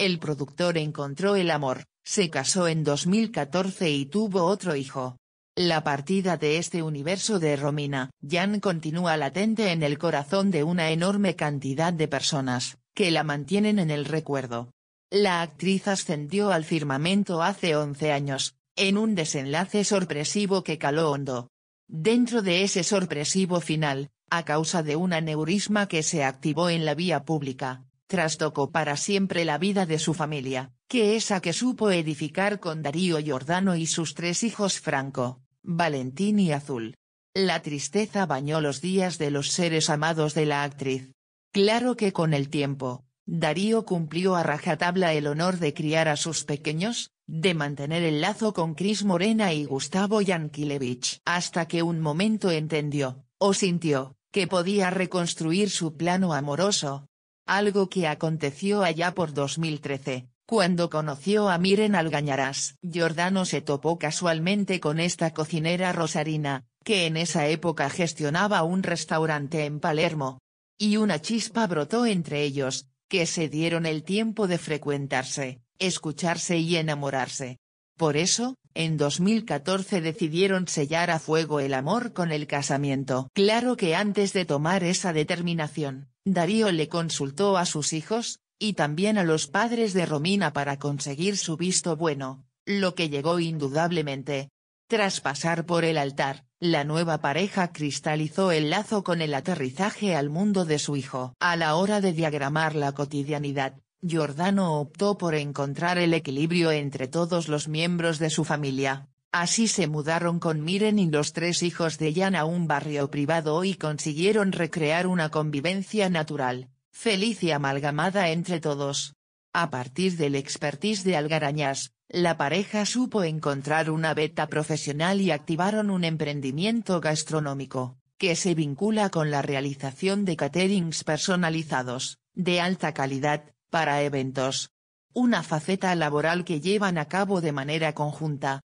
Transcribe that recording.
El productor encontró el amor, se casó en 2014 y tuvo otro hijo. La partida de este universo de Romina, Jan continúa latente en el corazón de una enorme cantidad de personas, que la mantienen en el recuerdo. La actriz ascendió al firmamento hace 11 años, en un desenlace sorpresivo que caló hondo. Dentro de ese sorpresivo final, a causa de un aneurisma que se activó en la vía pública, trastocó para siempre la vida de su familia, que esa que supo edificar con Darío Giordano y sus tres hijos Franco, Valentín y Azul. La tristeza bañó los días de los seres amados de la actriz. Claro que con el tiempo, Darío cumplió a rajatabla el honor de criar a sus pequeños, de mantener el lazo con Cris Morena y Gustavo Yankilevich. Hasta que un momento entendió, o sintió, que podía reconstruir su plano amoroso, algo que aconteció allá por 2013, cuando conoció a Miren Algañarás. Giordano se topó casualmente con esta cocinera rosarina, que en esa época gestionaba un restaurante en Palermo. Y una chispa brotó entre ellos, que se dieron el tiempo de frecuentarse, escucharse y enamorarse. Por eso, en 2014 decidieron sellar a fuego el amor con el casamiento. Claro que antes de tomar esa determinación, Darío le consultó a sus hijos, y también a los padres de Romina para conseguir su visto bueno, lo que llegó indudablemente. Tras pasar por el altar, la nueva pareja cristalizó el lazo con el aterrizaje al mundo de su hijo. A la hora de diagramar la cotidianidad, Giordano optó por encontrar el equilibrio entre todos los miembros de su familia, así se mudaron con Miren y los tres hijos de Jan a un barrio privado y consiguieron recrear una convivencia natural, feliz y amalgamada entre todos. A partir del expertise de Algarañas, la pareja supo encontrar una beta profesional y activaron un emprendimiento gastronómico, que se vincula con la realización de caterings personalizados, de alta calidad, para eventos. Una faceta laboral que llevan a cabo de manera conjunta,